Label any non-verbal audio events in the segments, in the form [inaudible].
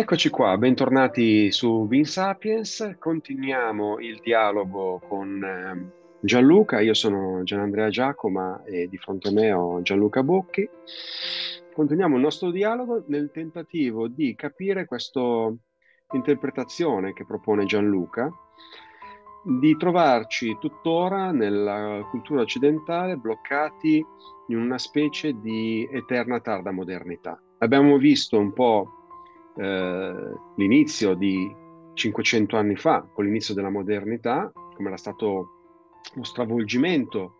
Eccoci qua, bentornati su Sapiens. continuiamo il dialogo con ehm, Gianluca, io sono Gianandrea Giacoma e di fronte a me ho Gianluca Bocchi. Continuiamo il nostro dialogo nel tentativo di capire questa interpretazione che propone Gianluca, di trovarci tuttora nella cultura occidentale bloccati in una specie di eterna tarda modernità. Abbiamo visto un po' Eh, l'inizio di 500 anni fa, con l'inizio della modernità, come era stato uno stravolgimento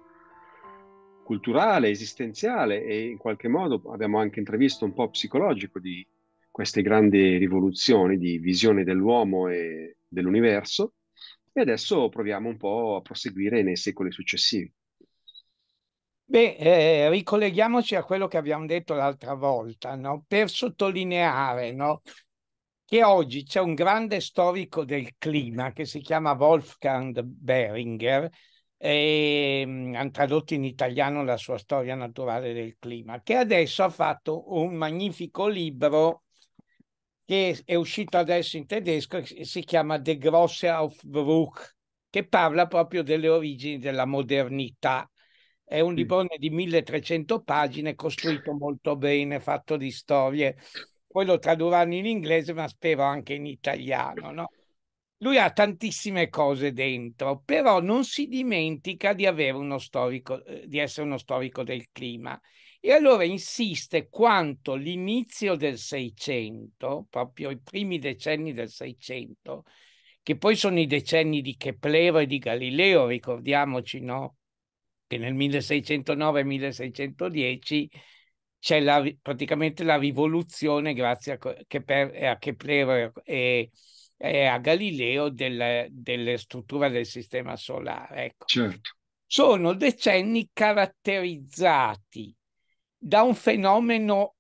culturale, esistenziale e in qualche modo abbiamo anche intravisto un po' psicologico di queste grandi rivoluzioni di visione dell'uomo e dell'universo e adesso proviamo un po' a proseguire nei secoli successivi. Beh, eh, ricolleghiamoci a quello che abbiamo detto l'altra volta, no? per sottolineare no? che oggi c'è un grande storico del clima che si chiama Wolfgang Beringer, e ehm, hanno tradotto in italiano la sua storia naturale del clima, che adesso ha fatto un magnifico libro che è uscito adesso in tedesco e si chiama De Grosse Aufbruch, che parla proprio delle origini della modernità è un librone di 1300 pagine, costruito molto bene, fatto di storie. Poi lo tradurranno in inglese, ma spero anche in italiano. No? Lui ha tantissime cose dentro, però non si dimentica di, uno storico, eh, di essere uno storico del clima. E allora insiste quanto l'inizio del Seicento, proprio i primi decenni del Seicento, che poi sono i decenni di Keplero e di Galileo, ricordiamoci, no? che nel 1609-1610 c'è la, praticamente la rivoluzione grazie a, che per, a Kepler e, e a Galileo della, delle strutture del sistema solare. Ecco. Certo. Sono decenni caratterizzati da un fenomeno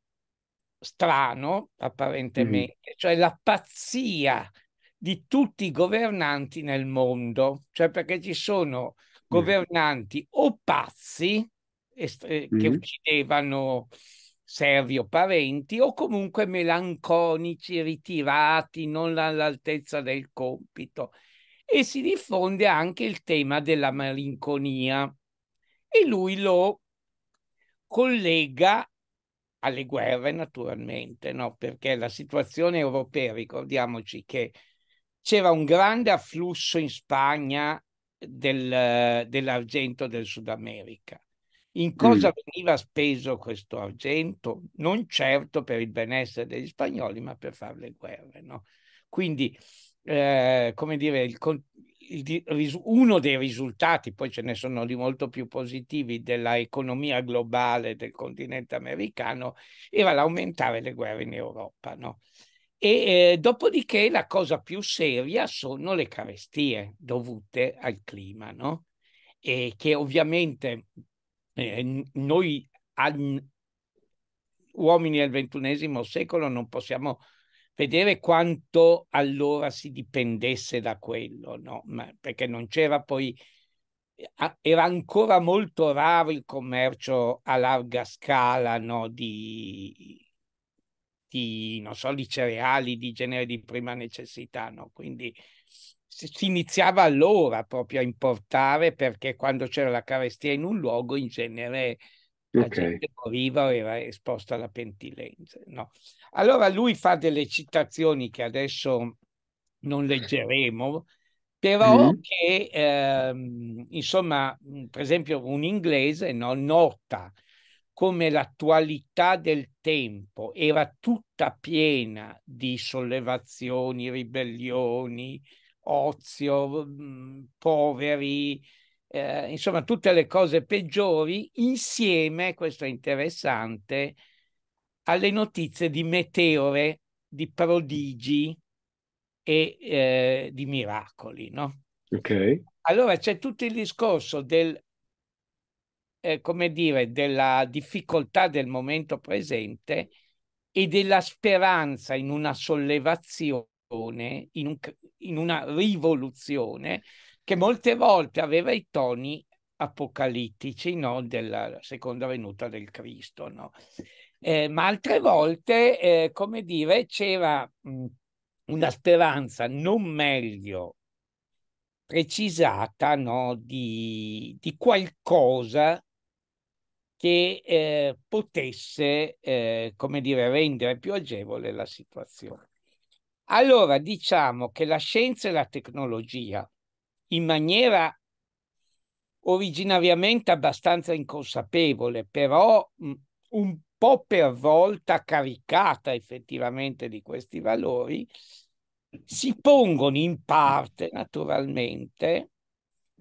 strano, apparentemente, mm. cioè la pazzia di tutti i governanti nel mondo, cioè perché ci sono governanti o pazzi est- che mm-hmm. uccidevano servi o parenti o comunque melanconici, ritirati, non all'altezza del compito. E si diffonde anche il tema della malinconia e lui lo collega alle guerre naturalmente, no? perché la situazione europea, ricordiamoci che c'era un grande afflusso in Spagna del, dell'argento del Sud America. In mm. cosa mm. veniva speso questo argento? Non certo per il benessere degli spagnoli, ma per fare le guerre. No? Quindi, eh, come dire, il, il, uno dei risultati, poi ce ne sono di molto più positivi, della economia globale del continente americano era l'aumentare le guerre in Europa. No? E eh, dopodiché la cosa più seria sono le carestie dovute al clima, no? E che ovviamente eh, noi an- uomini del XXI secolo non possiamo vedere quanto allora si dipendesse da quello, no? Ma perché non c'era poi, eh, era ancora molto raro il commercio a larga scala no? di, di, non so, di cereali, di genere di prima necessità, no? Quindi si iniziava allora proprio a importare perché quando c'era la carestia in un luogo in genere la okay. gente moriva o era esposta alla pentilenza. No? Allora lui fa delle citazioni che adesso non leggeremo, però mm. che ehm, insomma, per esempio un inglese no, nota come l'attualità del tempo era tutta piena di sollevazioni, ribellioni, ozio, mh, mm, poveri, eh, insomma tutte le cose peggiori insieme, questo è interessante, alle notizie di meteore, di prodigi e eh, di miracoli, no? Ok. Allora c'è tutto il discorso del eh, come dire, della difficoltà del momento presente e della speranza in una sollevazione, in, un, in una rivoluzione che molte volte aveva i toni apocalittici no? della seconda venuta del Cristo. No? Eh, ma altre volte, eh, come dire, c'era mh, una speranza non meglio precisata no? di, di, qualcosa che eh, potesse, eh, come dire, rendere più agevole la situazione. Allora diciamo che la scienza e la tecnologia, in maniera originariamente abbastanza inconsapevole, però mh, un po' per volta caricata effettivamente di questi valori, si pongono in parte, naturalmente,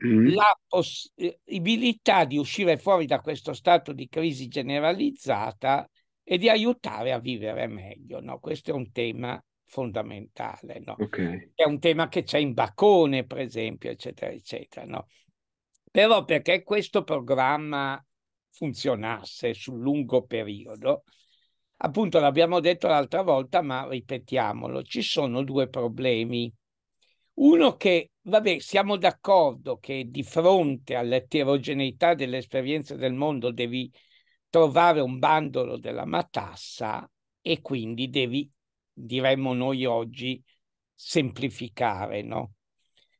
Mm. la possibilità eh, di uscire fuori da questo stato di crisi generalizzata e di aiutare a vivere meglio. No? Questo è un tema fondamentale. No? Okay. È un tema che c'è in Bacone, per esempio, eccetera, eccetera. No? Però perché questo programma funzionasse sul lungo periodo, appunto l'abbiamo detto l'altra volta, ma ripetiamolo, ci sono due problemi uno che, vabbè, siamo d'accordo che di fronte all'eterogeneità delle esperienze del mondo devi trovare un bandolo della matassa e quindi devi, diremmo noi oggi, semplificare, no?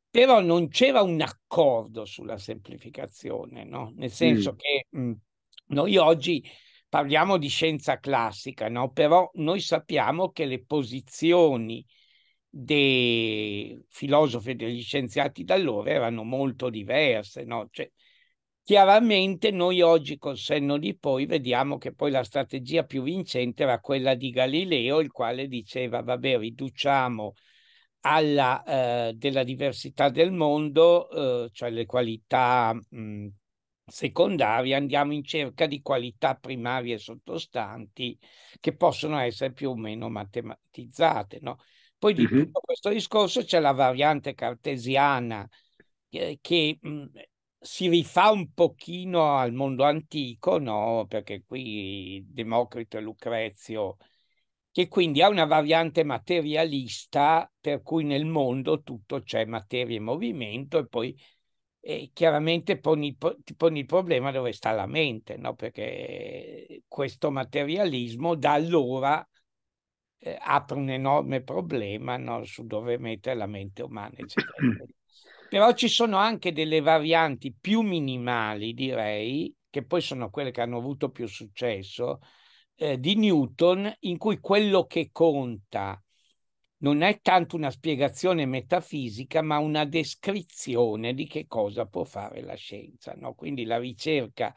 Però non c'era un accordo sulla semplificazione, no? Nel senso mm. che mh, mm, noi oggi parliamo di scienza classica, no? Però noi sappiamo che le posizioni dei filosofi e degli scienziati d'allora erano molto diverse. No? Cioè, chiaramente noi oggi col senno di poi vediamo che poi la strategia più vincente era quella di Galileo, il quale diceva, vabbè, riduciamo alla, eh, della diversità del mondo, eh, cioè le qualità mh, secondarie, andiamo in cerca di qualità primarie sottostanti che possono essere più o meno matematizzate. No? Poi di mm-hmm. tutto questo discorso c'è la variante cartesiana eh, che mh, mhmm, si rifà un pochino al mondo antico, no? perché qui Democrito e Lucrezio, che quindi ha una variante materialista per cui nel mondo tutto c'è materia e movimento e poi eh, chiaramente poni, ti poni il problema dove sta la mente, no? perché questo materialismo da allora eh, apre un enorme problema no? su dove mettere la mente umana, [clears throat] eccetera. Però ci sono anche delle varianti più minimali, direi, che poi sono quelle che hanno avuto più successo, eh, di Newton, in cui quello che conta non è tanto una spiegazione metafisica, ma una descrizione di che cosa può fare la scienza. No? Quindi la ricerca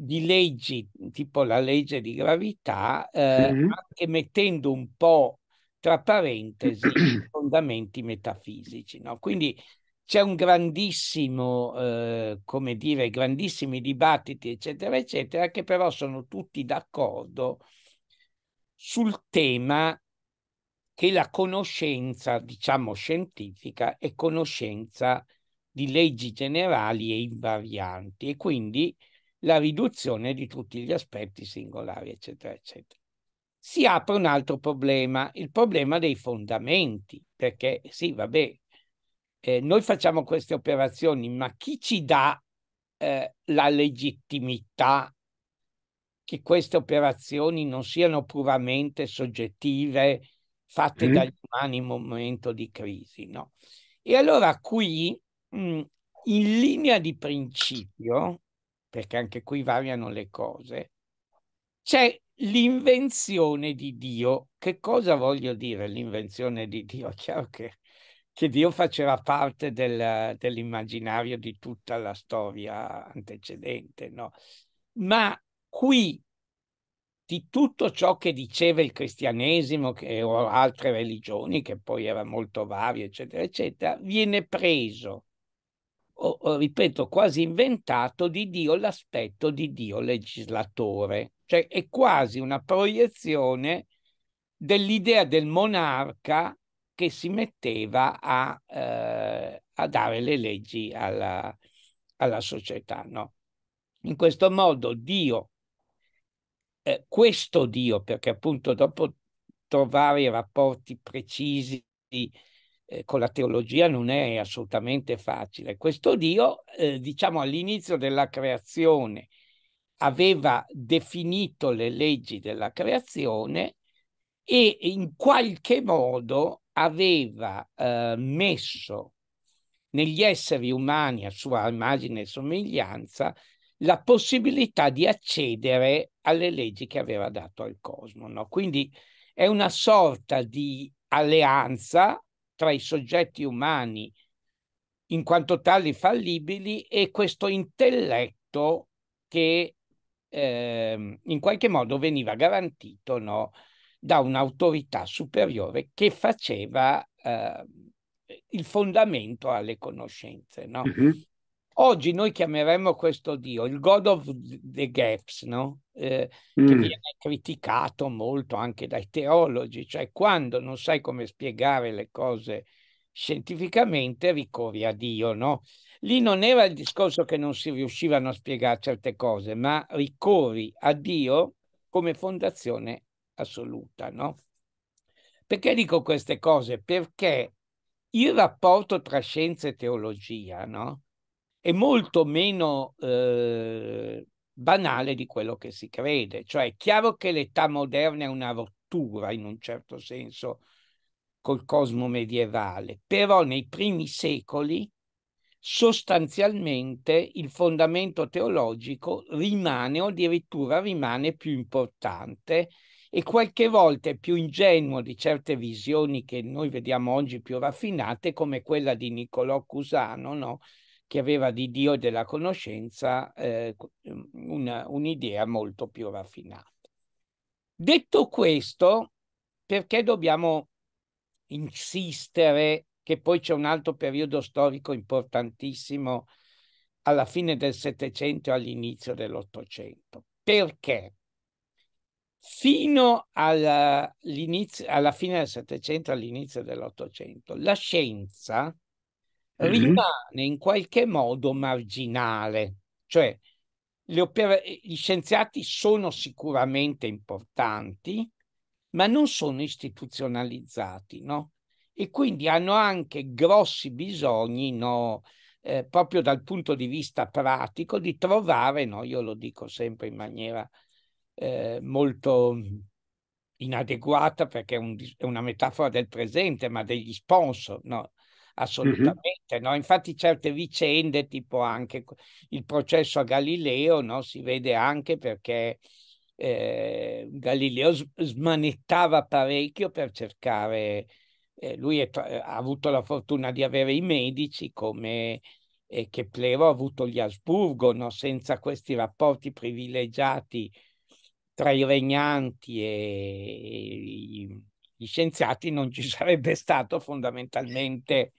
di leggi tipo la legge di gravità, eh, mm-hmm. anche mettendo un po' tra parentesi i fondamenti metafisici. No? Quindi c'è un grandissimo, eh, come dire, grandissimi dibattiti, eccetera, eccetera, che però sono tutti d'accordo sul tema che la conoscenza, diciamo, scientifica è conoscenza di leggi generali e invarianti e quindi la riduzione di tutti gli aspetti singolari, eccetera, eccetera. Si apre un altro problema, il problema dei fondamenti, perché sì, vabbè, eh, noi facciamo queste operazioni, ma chi ci dà eh, la legittimità che queste operazioni non siano puramente soggettive, fatte mm. dagli umani in un momento di crisi, no? E allora qui, mh, mm, in linea di principio, perché anche qui variano le cose, c'è l'invenzione di Dio. Che cosa voglio dire l'invenzione di Dio? È [laughs] chiaro che, che Dio faceva parte del, dell'immaginario di tutta la storia antecedente, no? Ma qui di tutto ciò che diceva il cristianesimo che, o altre religioni, che poi era molto vario, eccetera, eccetera, viene preso ripeto, quasi inventato di Dio l'aspetto di Dio legislatore, cioè è quasi una proiezione dell'idea del monarca che si metteva a, eh, a dare le leggi alla, alla società. No? In questo modo Dio, eh, questo Dio, perché appunto dopo trovare i rapporti precisi eh, con la teologia non è assolutamente facile. Questo Dio, eh, diciamo all'inizio della creazione, aveva definito le leggi della creazione e in qualche modo aveva eh, messo negli esseri umani a sua immagine e somiglianza la possibilità di accedere alle leggi che aveva dato al cosmo. No? Quindi è una sorta di alleanza tra i soggetti umani in quanto tali fallibili e questo intelletto che eh, in qualche modo veniva garantito no, da un'autorità superiore che faceva eh, il fondamento alle conoscenze. No? Mm-hmm. Oggi noi chiameremmo questo Dio il God of the Gaps, no? eh, mm. che viene criticato molto anche dai teologi, cioè quando non sai come spiegare le cose scientificamente ricorri a Dio. No? Lì non era il discorso che non si riuscivano a spiegare certe cose, ma ricorri a Dio come fondazione assoluta. No? Perché dico queste cose? Perché il rapporto tra scienza e teologia, no? è molto meno eh, banale di quello che si crede. Cioè è chiaro che l'età moderna è una rottura in un certo senso col cosmo medievale, però nei primi secoli sostanzialmente il fondamento teologico rimane o addirittura rimane più importante e qualche volta è più ingenuo di certe visioni che noi vediamo oggi più raffinate come quella di Niccolò Cusano, no? che aveva di Dio e della conoscenza eh, mm, una, un'idea molto più raffinata. Detto questo, perché dobbiamo insistere che poi c'è un altro periodo storico importantissimo alla fine del Settecento e all'inizio dell'Ottocento? Perché fino alla, alla fine del Settecento all'inizio dell'Ottocento la scienza Mm-hmm. rimane in qualche modo marginale, cioè opera- gli scienziati sono sicuramente importanti, ma non sono istituzionalizzati, no? E quindi hanno anche grossi bisogni, no? Eh, proprio dal punto di vista pratico, di trovare, no? io lo dico sempre in maniera eh, molto inadeguata perché è, un, è, una metafora del presente, ma degli sponsor, no? assolutamente. Mm-hmm. No? Infatti certe vicende, tipo anche il processo a Galileo, no? si vede anche perché eh, Galileo smanettava parecchio per cercare, eh, lui è, ha avuto la fortuna di avere i medici come eh, che ha avuto gli Asburgo, no? senza questi rapporti privilegiati tra i regnanti e, e gli scienziati non ci [laughs] sarebbe stato fondamentalmente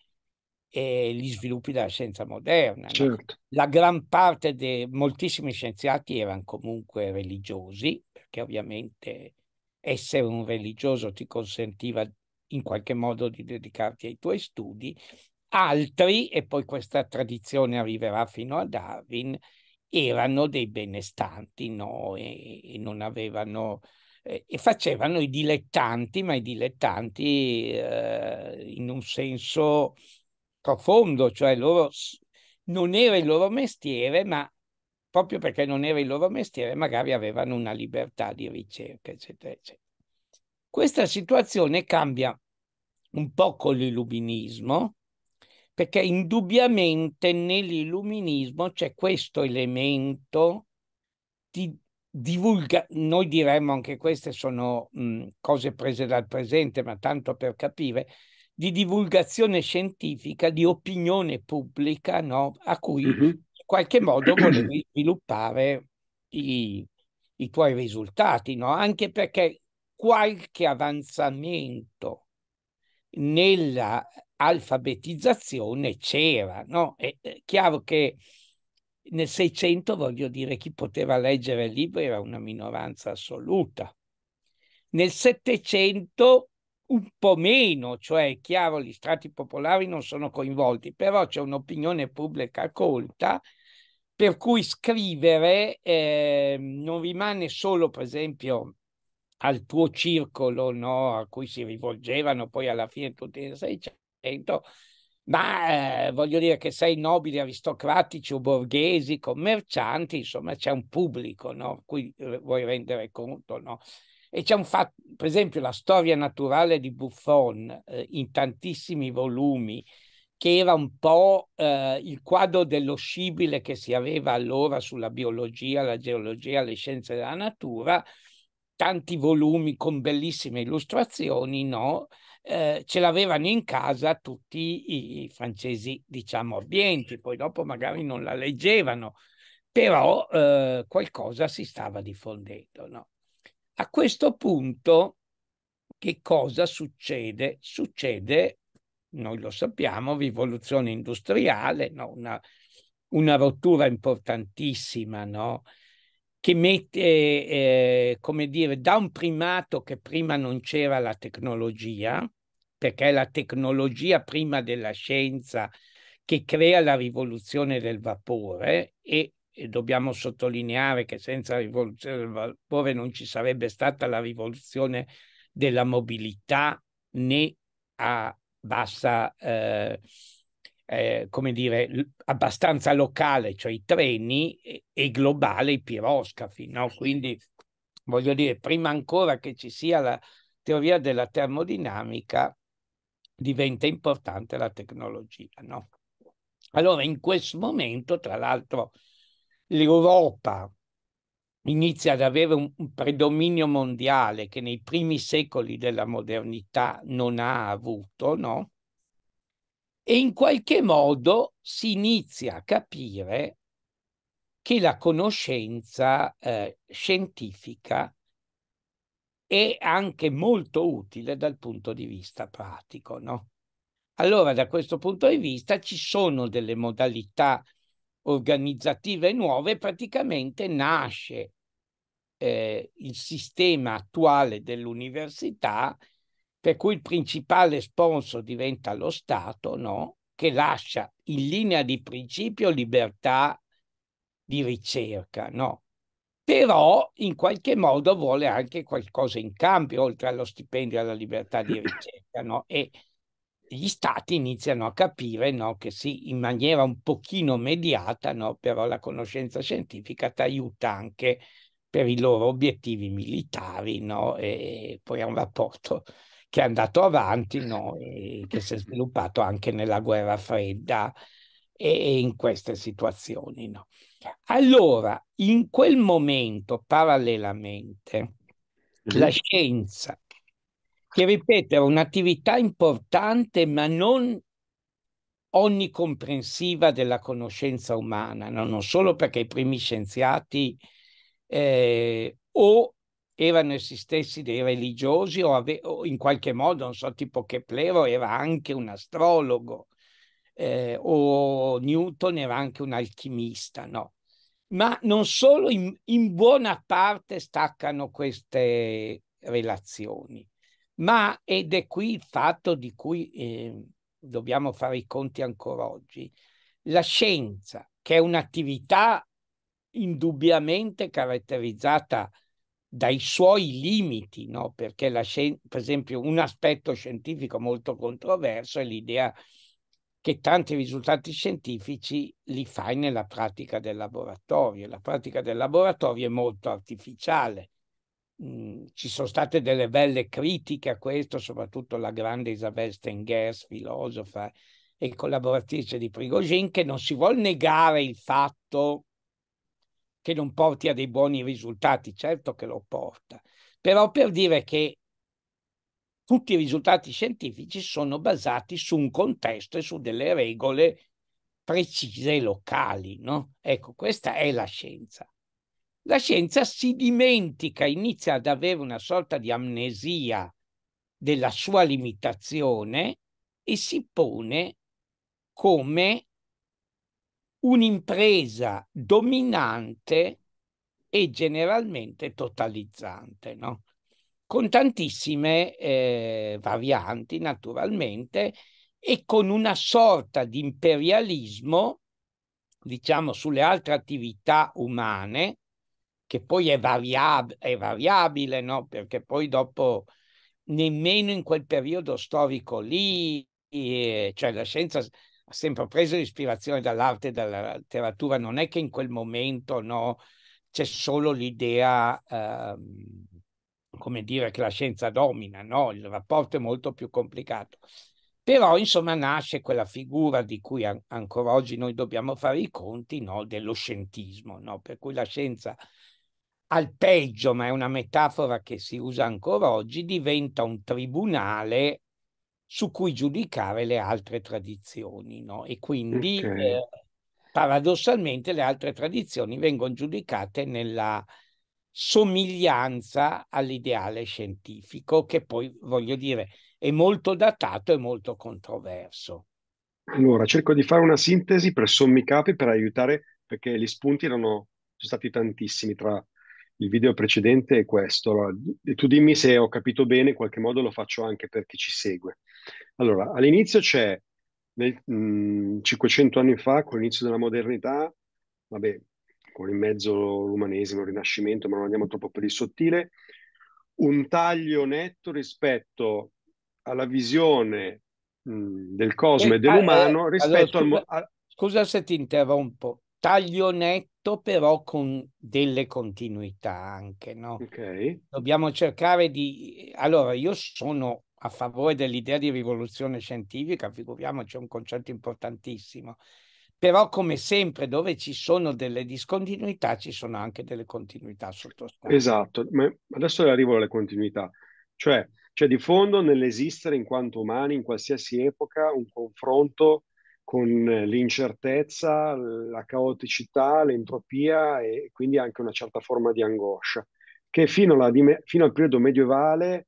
e gli sviluppi della scienza moderna. Certo. No? La gran parte dei moltissimi scienziati erano comunque religiosi, perché ovviamente essere un religioso ti consentiva in qualche modo di dedicarti ai tuoi studi. Altri, e poi questa tradizione arriverà fino a Darwin, erano dei benestanti no? e, e non avevano e facevano i dilettanti, ma i dilettanti eh, in un senso profondo, cioè loro non era il loro mestiere, ma proprio perché non era il loro mestiere, magari avevano una libertà di ricerca, eccetera, eccetera. Questa situazione cambia un po' con l'illuminismo, perché indubbiamente nell'illuminismo c'è questo elemento di divulga, noi diremmo anche queste sono mh, cose prese dal presente, ma tanto per capire, di divulgazione scientifica, di opinione pubblica, no? a cui mm-hmm. in qualche modo volevi sviluppare i, i tuoi risultati, no? anche perché qualche avanzamento nella alfabetizzazione c'era. No? È eh, chiaro che nel Seicento, voglio dire, chi poteva leggere il libro era una minoranza assoluta. Nel Settecento un po' meno, cioè è chiaro gli strati popolari non sono coinvolti, però c'è un'opinione pubblica colta per cui scrivere eh, non rimane solo per esempio al tuo circolo no, a cui si rivolgevano poi alla fine tutti nel Seicento, ma eh, voglio dire che sei nobili, aristocratici o borghesi, commercianti, insomma c'è un pubblico no, cui eh, vuoi rendere conto. No? E c'è un fatto, per esempio, la storia naturale di Buffon eh, in tantissimi volumi, che era un po' eh, il quadro dello scibile che si aveva allora sulla biologia, la geologia, le scienze della natura, tanti volumi con bellissime illustrazioni, no? Eh, ce l'avevano in casa tutti i, francesi, diciamo, abbienti, poi dopo magari non la leggevano, però eh, qualcosa si stava diffondendo, no? A questo punto, che cosa succede? Succede, noi lo sappiamo, rivoluzione industriale, no? una, una, rottura importantissima, no? che mette, eh, come dire, da un primato che prima non c'era la tecnologia, perché è la tecnologia prima della scienza che crea la rivoluzione del vapore e dobbiamo sottolineare che senza la rivoluzione del vapore non ci sarebbe stata la rivoluzione della mobilità né a bassa, eh, eh, come dire, abbastanza locale, cioè i treni, e, e globale i piroscafi. No? Quindi voglio dire, prima ancora che ci sia la teoria della termodinamica, diventa importante la tecnologia. No? Allora, in questo momento, tra l'altro, l'Europa inizia ad avere un, predominio mondiale che nei primi secoli della modernità non ha avuto, no? E in qualche modo si inizia a capire che la conoscenza eh, scientifica è anche molto utile dal punto di vista pratico, no? Allora, da questo punto di vista, ci sono delle modalità organizzative nuove, praticamente nasce eh, il sistema attuale dell'università, per cui il principale sponsor diventa lo Stato, no? che lascia in linea di principio libertà di ricerca, no? però in qualche modo vuole anche qualcosa in cambio, oltre allo stipendio e alla libertà di [coughs] ricerca. No? E gli stati iniziano a capire no, che sì, in maniera un pochino mediata, no, però la conoscenza scientifica ti aiuta anche per i loro obiettivi militari, no? e poi è un rapporto che è andato avanti no? e che si è sviluppato anche nella guerra fredda e, in queste situazioni. No? Allora, in quel momento, parallelamente, mm-hmm. la scienza che ripeto è un'attività importante ma non onnicomprensiva della conoscenza umana, no? non solo perché i primi scienziati eh, o erano essi stessi dei religiosi o, ave- o, in qualche modo, non so, tipo Keplero era anche un astrologo eh, o Newton era anche un alchimista, no? Ma non solo, in, in buona parte staccano queste relazioni. Ma, ed è qui il fatto di cui eh, dobbiamo fare i conti ancora oggi, la scienza, che è un'attività indubbiamente caratterizzata dai suoi limiti, no? perché la scienza, per esempio un aspetto scientifico molto controverso è l'idea che tanti risultati scientifici li fai nella pratica del laboratorio. La pratica del laboratorio è molto artificiale, Mhmm, ci sono state delle belle critiche a questo, soprattutto la grande Isabel Stengers, filosofa e collaboratrice di Prigogine, che non si vuole negare il fatto che non porti a dei buoni risultati, certo che lo porta, però per dire che tutti i risultati scientifici sono basati su un contesto e su delle regole precise e locali, no? Ecco, questa è la scienza la scienza si dimentica, inizia ad avere una sorta di amnesia della sua limitazione e si pone come un'impresa dominante e generalmente totalizzante, no? con tantissime eh, varianti naturalmente e con una sorta di imperialismo, diciamo, sulle altre attività umane che poi è, variab- è variabile, no? perché poi dopo nemmeno in quel periodo storico lì, eh, cioè la scienza ha sempre preso ispirazione dall'arte e dalla letteratura, non è che in quel momento no, c'è solo l'idea, ehm, come dire, che la scienza domina, no? il rapporto è molto più complicato. Però insomma nasce quella figura di cui an- ancora oggi noi dobbiamo fare i conti, no? dello scientismo, no? per cui la scienza al peggio, ma è una metafora che si usa ancora oggi, diventa un tribunale su cui giudicare le altre tradizioni. No? E quindi okay. eh, paradossalmente le altre tradizioni vengono giudicate nella somiglianza all'ideale scientifico, che poi, voglio dire, è molto datato e molto controverso. Allora, cerco di fare una sintesi per sommi capi per aiutare, perché gli spunti erano, sono stati tantissimi tra il video precedente è questo. Allora, tu dimmi se ho capito bene, in qualche modo lo faccio anche per chi ci segue. Allora, all'inizio c'è, nel, mh, mm, 500 anni fa, con l'inizio della modernità, vabbè, con in mezzo l'umanesimo, il rinascimento, ma non andiamo troppo per il sottile, un taglio netto rispetto alla visione mh, mm, del cosmo e, eh, e dell'umano eh, eh rispetto scusa, al... Scusa se ti interrompo, taglio netto però con delle continuità anche, no? Ok. Dobbiamo cercare di... Allora, io sono a favore dell'idea di rivoluzione scientifica, figuriamoci, è un concetto importantissimo. Però, come sempre, dove ci sono delle discontinuità, ci sono anche delle continuità sottostanti. Esatto, ma adesso arrivo alle continuità. Cioè, cioè di fondo nell'esistere in quanto umani in qualsiasi epoca un confronto con eh, l'incertezza, la caoticità, l'entropia e quindi anche una certa forma di angoscia, che fino, alla, fino al periodo medievale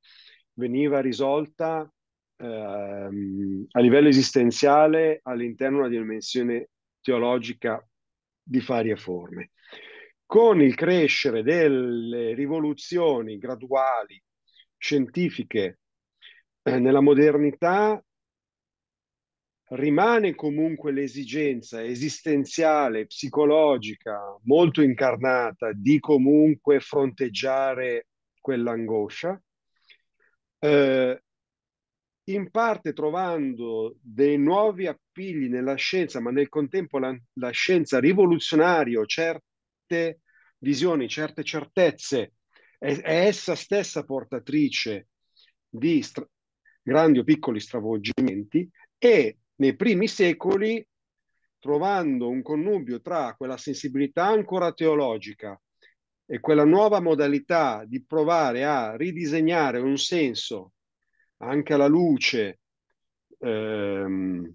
veniva risolta ehm, a livello esistenziale all'interno di una dimensione teologica di varie forme. Con il crescere delle rivoluzioni graduali scientifiche eh, nella modernità rimane comunque l'esigenza esistenziale, psicologica, molto incarnata di comunque fronteggiare quell'angoscia, eh, in parte trovando dei nuovi appigli nella scienza, ma nel contempo la, la scienza rivoluzionaria, certe visioni, certe certezze, è, è essa stessa portatrice di grandi o piccoli stravolgimenti e nei primi secoli, trovando un connubio tra quella sensibilità ancora teologica e quella nuova modalità di provare a ridisegnare un senso anche alla luce ehm,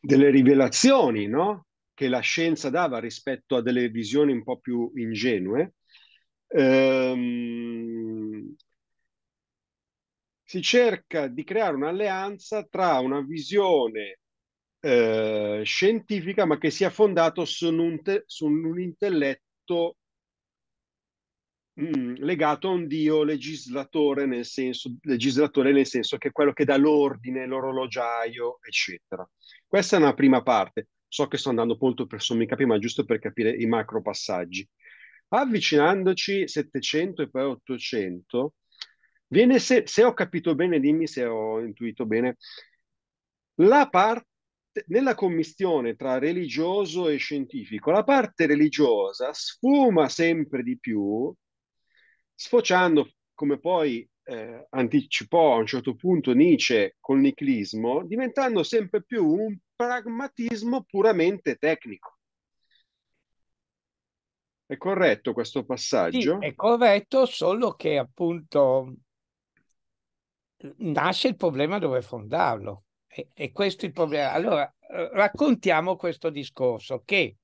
delle rivelazioni no? che la scienza dava rispetto a delle visioni un po' più ingenue. Ehm, si cerca di creare un'alleanza tra una visione eh, scientifica ma che sia fondata su, un, su un intelletto mm, legato a un dio legislatore nel, senso, legislatore nel senso che è quello che dà l'ordine, l'orologiaio, eccetera. Questa è una prima parte. So che sto andando molto per sommi capi, ma giusto per capire i macro passaggi. Avvicinandoci 700 e poi 800, Viene, se, se ho capito bene, dimmi se ho intuito bene, la parte nella commistione tra religioso e scientifico, la parte religiosa sfuma sempre di più, sfociando, come poi eh, anticipò a un certo punto Nietzsche col niclismo, diventando sempre più un pragmatismo puramente tecnico. È corretto questo passaggio? Sì, è corretto, solo che appunto nasce il problema dove fondarlo. E, e questo è il problema. Allora, raccontiamo questo discorso che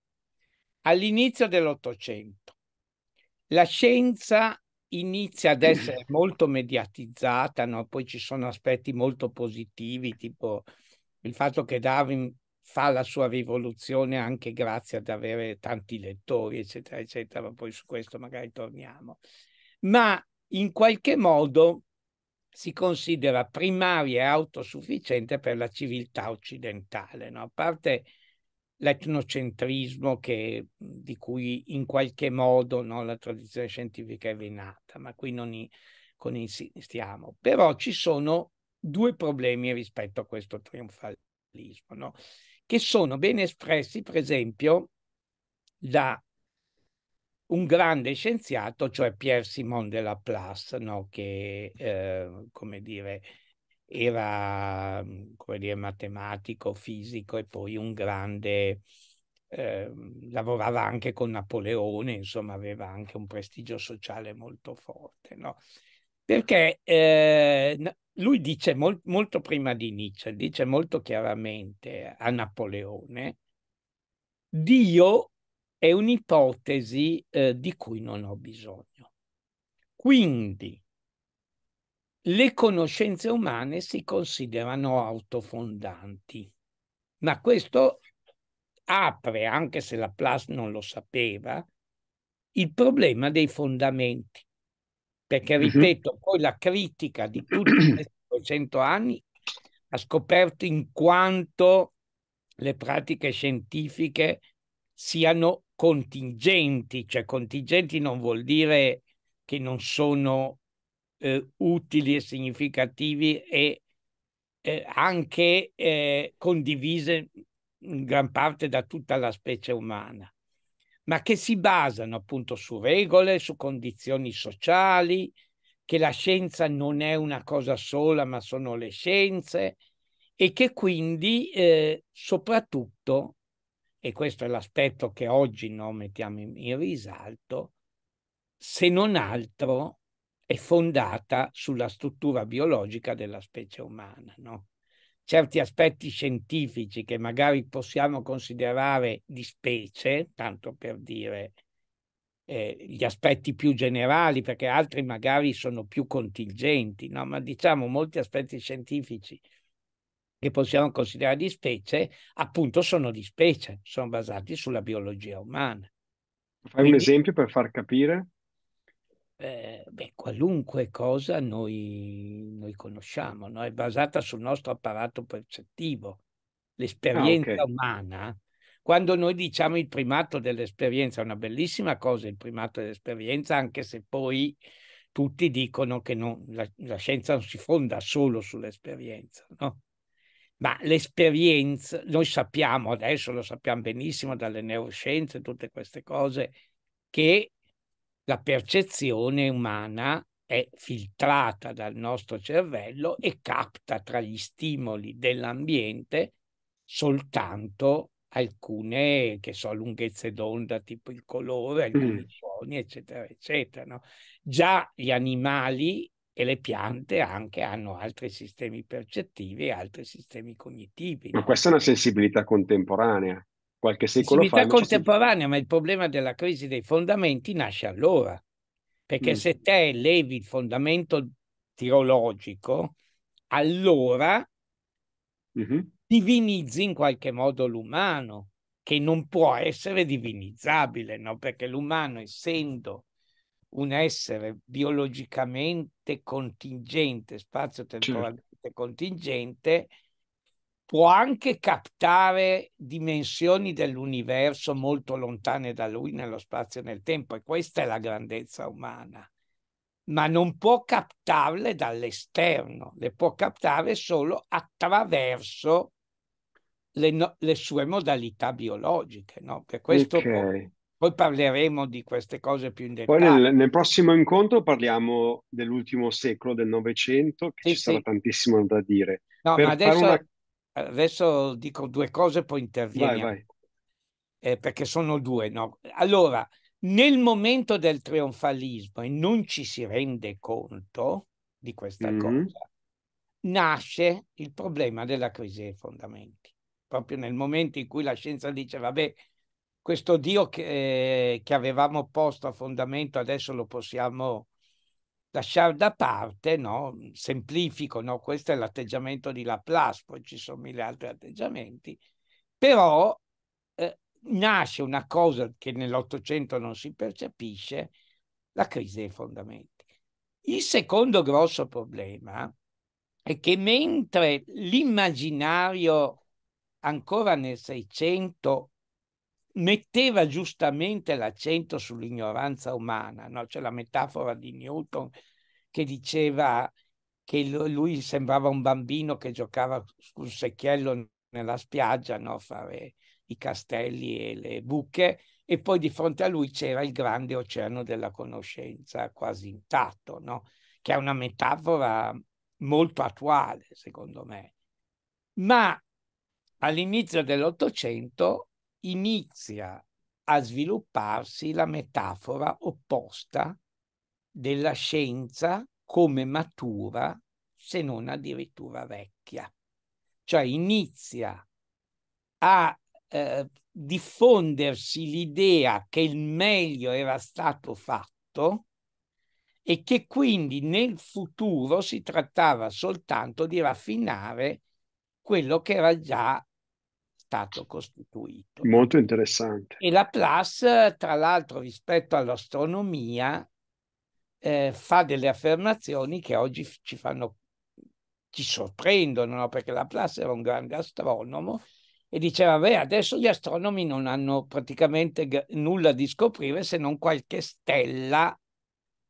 all'inizio dell'Ottocento la scienza inizia ad essere molto mediatizzata, no? poi ci sono aspetti molto positivi, tipo il fatto che Darwin fa la sua rivoluzione anche grazie ad avere tanti lettori, eccetera, eccetera, ma poi su questo magari torniamo. Ma in qualche modo si considera primaria e autosufficiente per la civiltà occidentale, no? a parte l'etnocentrismo che, mhmm, di cui in qualche modo no, la tradizione scientifica è venata, ma qui non, i, non insistiamo. Però ci sono due problemi rispetto a questo trionfalismo, no? che sono ben espressi, per esempio, da un grande scienziato, cioè Pierre Simon de Laplace, no? che eh, come dire, era mm, come dire, matematico, fisico e poi un grande, eh, lavorava anche con Napoleone, insomma aveva anche un prestigio sociale molto forte. No? Perché eh, lui dice mol- molto prima di Nietzsche, dice molto chiaramente a Napoleone, Dio è un'ipotesi eh, di cui non ho bisogno. Quindi le conoscenze umane si considerano autofondanti, ma questo apre, anche se Laplace non lo sapeva, il problema dei fondamenti. Perché, mhm. ripeto, poi la critica di tutti [clears throat] questi 100 anni ha scoperto in quanto le pratiche scientifiche siano contingenti, cioè contingenti non vuol dire che non sono eh, utili e significativi e eh, anche eh, condivise in gran parte da tutta la specie umana, ma che si basano appunto su regole, su condizioni sociali, che la scienza non è una cosa sola, ma sono le scienze, e che quindi eh, soprattutto e questo è l'aspetto che oggi non mettiamo in, in risalto, se non altro è fondata sulla struttura biologica della specie umana. No? Certi aspetti scientifici che magari possiamo considerare di specie, tanto per dire eh, gli aspetti più generali, perché altri magari sono più contingenti, no? ma diciamo molti aspetti scientifici che possiamo considerare di specie, appunto sono di specie, sono basati sulla biologia umana. Fai Quindi, un esempio per far capire? Eh, beh, qualunque cosa noi, noi conosciamo, no? è basata sul nostro apparato percettivo. L'esperienza ah, okay. umana, quando noi diciamo il primato dell'esperienza, è una bellissima cosa il primato dell'esperienza, anche se poi tutti dicono che non, la, la, scienza non si fonda solo sull'esperienza, no? ma l'esperienza, noi sappiamo adesso, lo sappiamo benissimo dalle neuroscienze, tutte queste cose, che la percezione umana è filtrata dal nostro cervello e capta tra gli stimoli dell'ambiente soltanto alcune, che so, lunghezze d'onda, tipo il colore, mm. alcuni mm. suoni, eccetera, eccetera. No? Già gli animali e le piante anche hanno altri sistemi percettivi e altri sistemi cognitivi. Ma questa è una sensibilità contemporanea. Qualche secolo sensibilità fa... contemporanea, ma il problema della crisi dei fondamenti nasce allora. Perché mm. se te levi il fondamento tirologico, allora mm-hmm. divinizzi in qualche modo l'umano, che non può essere divinizzabile, no? perché l'umano essendo un essere biologicamente contingente, spazio-temporalmente certo. contingente, può anche captare dimensioni dell'universo molto lontane da lui nello spazio e nel tempo, e questa è la grandezza umana, ma non può captarle dall'esterno, le può captare solo attraverso le, no, le sue modalità biologiche, no? Per questo okay. Poi parleremo di queste cose più in dettaglio. Poi nel, nel prossimo incontro parliamo dell'ultimo secolo del Novecento, che sì, ci sì. sarà tantissimo da dire. No, per ma adesso, una... adesso, dico due cose, poi interviene. Vai, vai. Eh, perché sono due. No? Allora, nel momento del trionfalismo, e non ci si rende conto di questa mm-hmm. cosa, nasce il problema della crisi dei fondamenti. Proprio nel momento in cui la scienza dice, vabbè, questo Dio che, eh, che, avevamo posto a fondamento adesso lo possiamo lasciare da parte, no? semplifico, no? questo è l'atteggiamento di Laplace, poi ci sono mille altri atteggiamenti, però eh, nasce una cosa che nell'Ottocento non si percepisce, la crisi dei fondamenti. Il secondo grosso problema è che mentre l'immaginario ancora nel Seicento metteva giustamente l'accento sull'ignoranza umana, no? c'è la metafora di Newton che diceva che lui sembrava un bambino che giocava sul secchiello nella spiaggia, no? fare i castelli e le buche, e poi di fronte a lui c'era il grande oceano della conoscenza quasi intatto, no? che è una metafora molto attuale, secondo me. Ma all'inizio dell'Ottocento inizia a svilupparsi la metafora opposta della scienza come matura, se non addirittura vecchia. Cioè inizia a eh, diffondersi l'idea che il meglio era stato fatto e che quindi nel futuro si trattava soltanto di raffinare quello che era già stato costituito. Molto interessante. E Laplace, tra l'altro, rispetto all'astronomia, eh, fa delle affermazioni che oggi ci fanno ci sorprendono, no? perché Laplace era un grande astronomo e diceva, beh, adesso gli astronomi non hanno praticamente g- nulla di scoprire se non qualche stella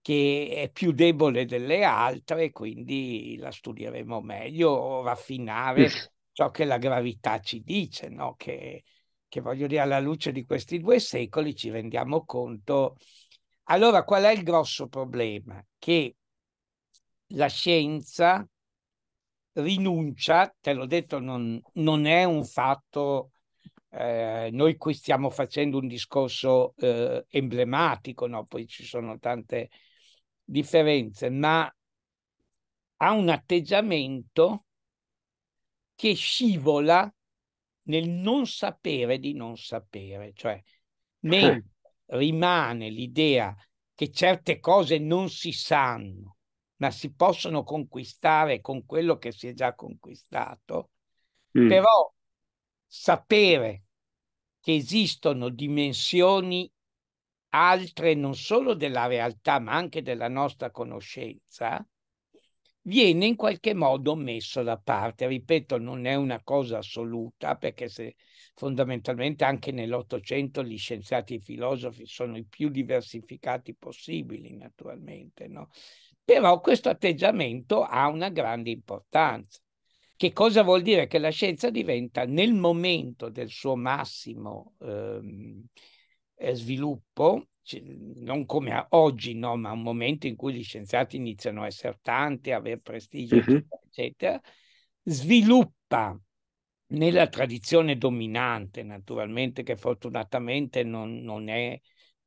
che è più debole delle altre, quindi la studieremo meglio, raffinare ciò che la gravità ci dice, no? che, che voglio dire alla luce di questi due secoli ci rendiamo conto. Allora qual è il grosso problema? Che la scienza rinuncia, te l'ho detto, non, non è un fatto, eh, noi qui stiamo facendo un discorso eh, emblematico, no? poi ci sono tante differenze, ma ha un atteggiamento che scivola nel non sapere di non sapere, cioè mentre eh. rimane l'idea che certe cose non si sanno, ma si possono conquistare con quello che si è già conquistato, mm. però sapere che esistono dimensioni altre non solo della realtà, ma anche della nostra conoscenza, viene in qualche modo messo da parte. Ripeto, non è una cosa assoluta perché se fondamentalmente anche nell'Ottocento gli scienziati e i filosofi sono i più diversificati possibili, naturalmente. No? Però questo atteggiamento ha una grande importanza. Che cosa vuol dire? Che la scienza diventa nel momento del suo massimo ehm, eh, sviluppo cioè, non come oggi, no, ma un momento in cui gli scienziati iniziano a essere tanti, a avere prestigio, uh-huh. eccetera, sviluppa nella tradizione dominante, naturalmente, che fortunatamente non, non è,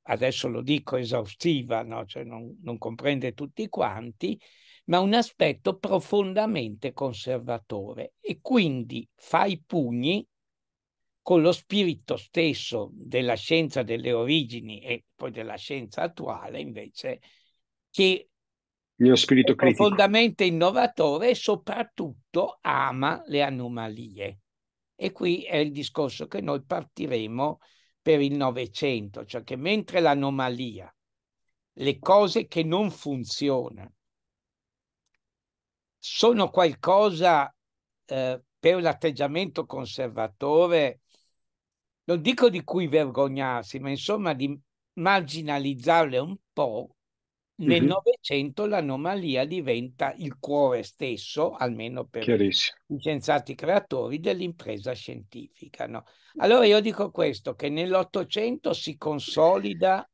adesso lo dico, esaustiva, no? cioè non, non comprende tutti quanti, ma un aspetto profondamente conservatore e quindi fa i pugni con lo spirito stesso della scienza delle origini e poi della scienza attuale, invece, che lo spirito è critico. profondamente innovatore e soprattutto ama le anomalie. E qui è il discorso che noi partiremo per il Novecento, cioè che mentre l'anomalia, le cose che non funzionano, sono qualcosa eh, per l'atteggiamento conservatore non dico di cui vergognarsi, ma insomma di marginalizzarle un po', nel Novecento mm-hmm. l'anomalia diventa il cuore stesso, almeno per i scienziati creatori, dell'impresa scientifica. No? Allora io dico questo, che nell'Ottocento si consolida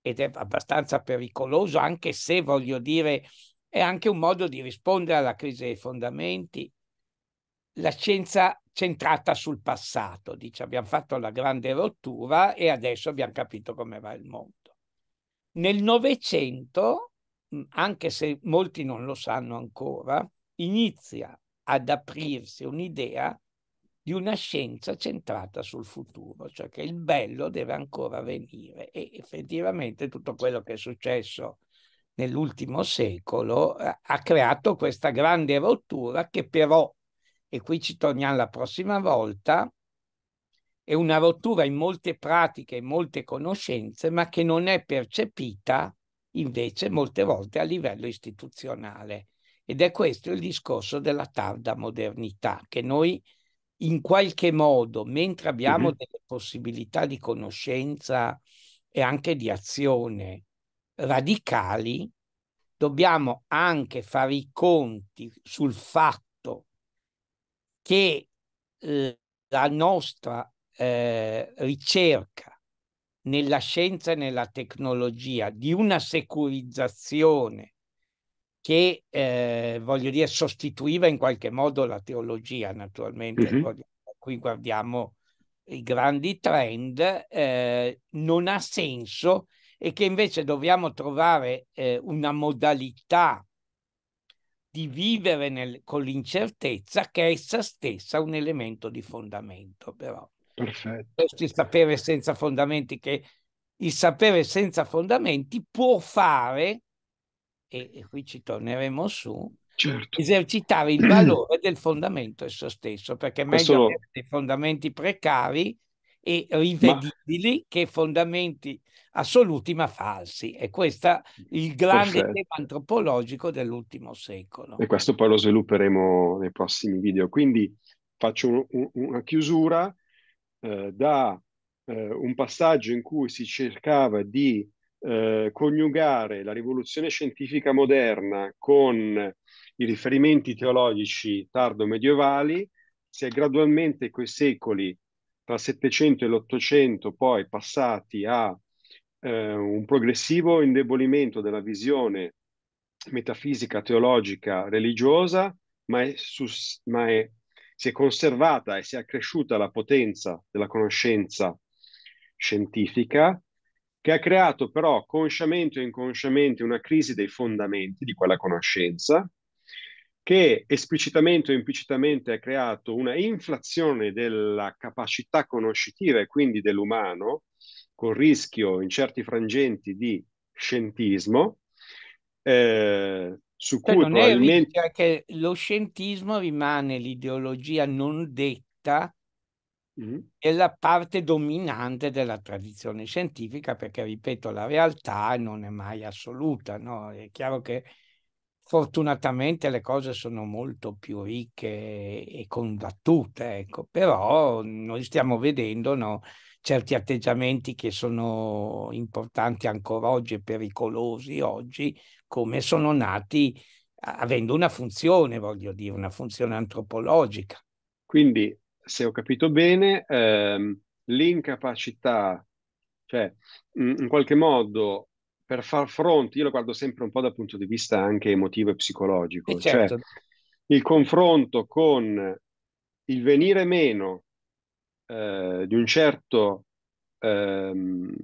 ed è abbastanza pericoloso, anche se voglio dire è anche un modo di rispondere alla crisi dei fondamenti, la scienza centrata sul passato. Dice abbiamo fatto la grande rottura e adesso abbiamo capito come va il mondo. Nel Novecento, anche se molti non lo sanno ancora, inizia ad aprirsi un'idea di una scienza centrata sul futuro, cioè che il bello deve ancora venire e effettivamente tutto quello che è successo nell'ultimo secolo eh, ha creato questa grande rottura che però e qui ci torniamo la prossima volta, è una rottura in molte pratiche, in molte conoscenze, ma che non è percepita invece molte volte a livello istituzionale. Ed è questo il discorso della tarda modernità, che noi in qualche modo, mentre abbiamo mm-hmm. delle possibilità di conoscenza e anche di azione radicali, dobbiamo anche fare i conti sul fatto che eh, la nostra eh, ricerca nella scienza e nella tecnologia di una securizzazione che eh, voglio dire sostituiva in qualche modo la teologia naturalmente mm-hmm. qui guardiamo i grandi trend eh, non ha senso e che invece dobbiamo trovare eh, una modalità di vivere nel, con l'incertezza che è essa stessa un elemento di fondamento, però. Perfetto. Questo il sapere senza fondamenti, che il sapere senza fondamenti può fare, e, e qui ci torneremo su, certo. esercitare il valore del fondamento esso stesso, perché è meglio Questo... avere dei fondamenti precari e rivedibili ma... che fondamenti assoluti ma falsi. E questo è il grande Perfetto. tema antropologico dell'ultimo secolo. E questo poi lo svilupperemo nei prossimi video. Quindi faccio un, un, una chiusura eh, da eh, un passaggio in cui si cercava di eh, coniugare la rivoluzione scientifica moderna con i riferimenti teologici tardo-medievali, si è gradualmente coi secoli tra il 700 e l'800 poi passati a eh, un progressivo indebolimento della visione metafisica, teologica, religiosa, ma, è, sus- ma è, si è conservata e si è accresciuta la potenza della conoscenza scientifica che ha creato però consciamente o inconsciamente una crisi dei fondamenti di quella conoscenza che esplicitamente o implicitamente ha creato una inflazione della capacità conoscitiva e quindi dell'umano, con rischio in certi frangenti di scientismo, eh, su cioè, cui non probabilmente... È che lo scientismo rimane l'ideologia non detta mm-hmm. e la parte dominante della tradizione scientifica, perché, ripeto, la realtà non è mai assoluta, no? È chiaro che Fortunatamente le cose sono molto più ricche e combattute, ecco. però noi stiamo vedendo no, certi atteggiamenti che sono importanti ancora oggi e pericolosi oggi, come sono nati avendo una funzione, voglio dire, una funzione antropologica. Quindi, se ho capito bene, ehm, l'incapacità, cioè in qualche modo per far fronte, io lo guardo sempre un po' dal punto di vista anche emotivo e psicologico, e eh, cioè certo. cioè il confronto con il venire meno eh, di un certo ehm,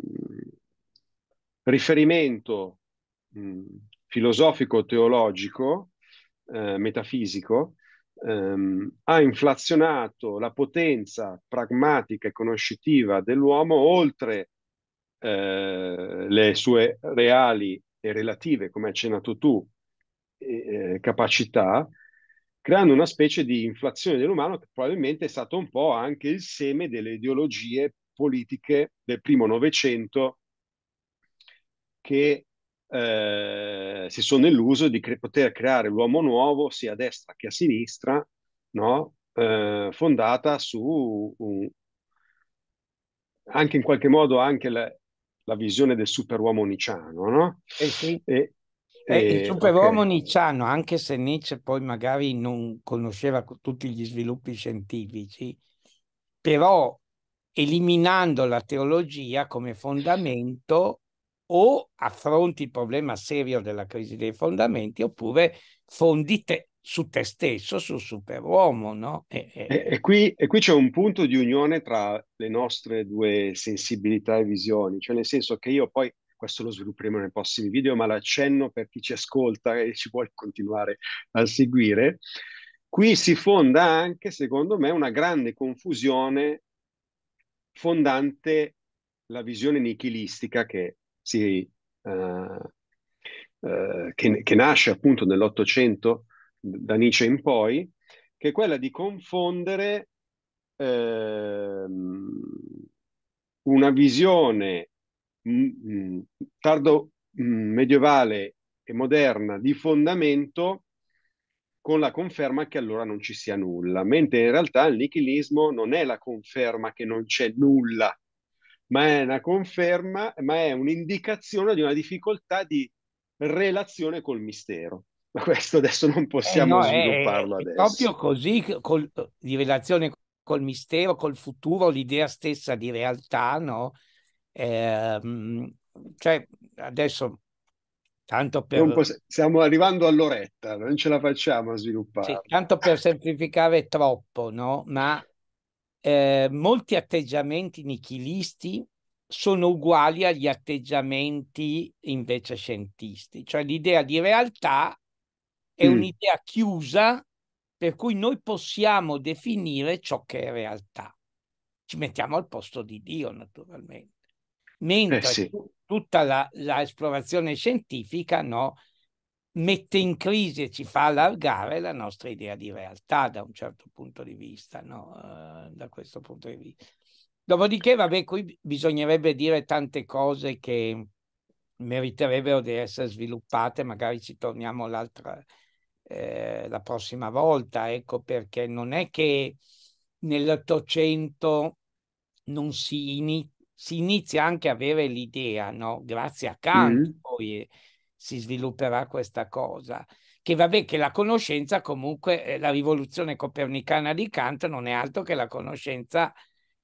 riferimento mh, mm, filosofico-teologico, eh, metafisico, ehm, ha inflazionato la potenza pragmatica e conoscitiva dell'uomo oltre eh, le sue reali e relative, come hai accennato tu, eh, capacità, creando una specie di inflazione dell'umano che probabilmente è stato un po' anche il seme delle ideologie politiche del primo Novecento che eh, si sono illuso di cre- poter creare l'uomo nuovo sia a destra che a sinistra, no? eh, fondata su un, anche in qualche modo anche la, la visione del superuomo nicciano, no? Eh sì. e, eh, il eh, superuomo okay. nicciano, anche se Nietzsche poi magari non conosceva tutti gli sviluppi scientifici, però eliminando la teologia come fondamento o affronti il problema serio della crisi dei fondamenti oppure fondi te- su te stesso, sul superuomo, no? E, e... e, qui, e qui c'è un punto di unione tra le nostre due sensibilità e visioni, cioè nel senso che io poi questo lo svilupperemo nei prossimi video, ma l'accenno per chi ci ascolta e ci vuole continuare a seguire. Qui si fonda anche, secondo me, una grande confusione fondante la visione nichilistica che, si, uh, che, che nasce appunto nell'Ottocento da Nietzsche in poi, che è quella di confondere ehm, una visione mm, mm, tardo mm, medievale e moderna di fondamento con la conferma che allora non ci sia nulla, mentre in realtà il nichilismo non è la conferma che non c'è nulla, ma è una conferma, ma è un'indicazione di una difficoltà di relazione col mistero ma questo adesso non possiamo eh no, svilupparlo è, adesso. È proprio così, col, di relazione col mistero, col futuro, l'idea stessa di realtà, no? Eh, cioè, adesso, tanto per... Poss- stiamo arrivando all'oretta, non ce la facciamo a sviluppare. Sì, tanto per semplificare troppo, no? Ma eh, molti atteggiamenti nichilisti sono uguali agli atteggiamenti invece scientisti, cioè l'idea di realtà è mm. un'idea chiusa per cui noi possiamo definire ciò che è realtà. Ci mettiamo al posto di Dio, naturalmente. Mentre eh sì. tutta l'esplorazione scientifica no, mette in crisi e ci fa allargare la nostra idea di realtà da un certo punto di vista, no? Eh, da questo punto di vista. Dopodiché, vabbè, qui bisognerebbe dire tante cose che meriterebbero di essere sviluppate, magari ci torniamo l'altra, eh, la prossima volta, ecco perché non è che nell'Ottocento non si, ini- si, inizia anche a avere l'idea, no? grazie a Kant mm. poi eh, si svilupperà questa cosa, che vabbè che la conoscenza comunque, eh, la rivoluzione copernicana di Kant non è altro che la conoscenza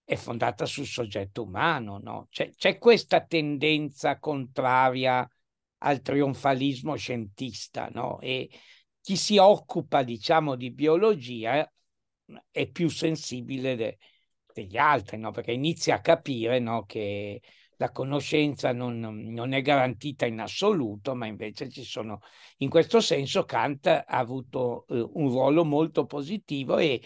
è fondata sul soggetto umano, no? c'è, c'è questa tendenza contraria al trionfalismo scientista, no? E chi si occupa, diciamo, di biologia è più sensibile de, degli altri, no? perché inizia a capire no? che la conoscenza non, non, è garantita in assoluto, ma invece ci sono, in questo senso Kant ha avuto eh, un ruolo molto positivo e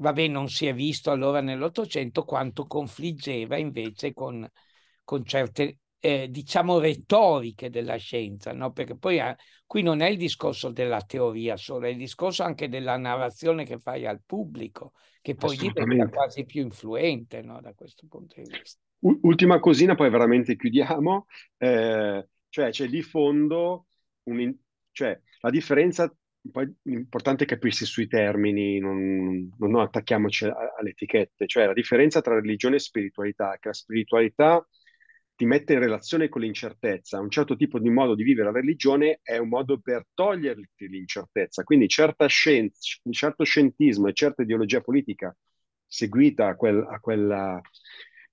vabbè non si è visto allora nell'Ottocento quanto confliggeva invece con, con certe eh, diciamo retoriche della scienza, no? perché poi eh, qui non è il discorso della teoria solo, è il discorso anche della narrazione che fai al pubblico, che poi diventa quasi più influente no? da questo punto di vista. U- ultima cosina, poi veramente chiudiamo, eh, cioè c'è di fondo un, cioè, la differenza poi l'importante è capirsi sui termini, non, non attacchiamoci alle etichette, cioè la differenza tra religione e spiritualità, che la spiritualità ti mette in relazione con l'incertezza. Un certo tipo di modo di vivere la religione è un modo per toglierti l'incertezza. Quindi certa scienza, certo scientismo e certa ideologia politica seguita a, quel, a, quella,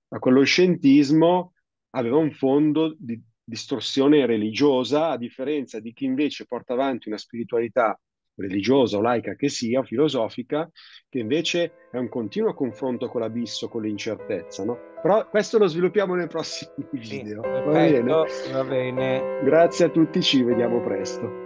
a quello scientismo aveva un fondo di distorsione religiosa, a differenza di chi invece porta avanti una spiritualità religiosa o laica che sia, o filosofica, che invece è un continuo confronto con l'abisso, con l'incertezza. No? Però questo lo sviluppiamo nei prossimi sì, video. va, bene? va bene. Grazie a tutti, ci vediamo presto.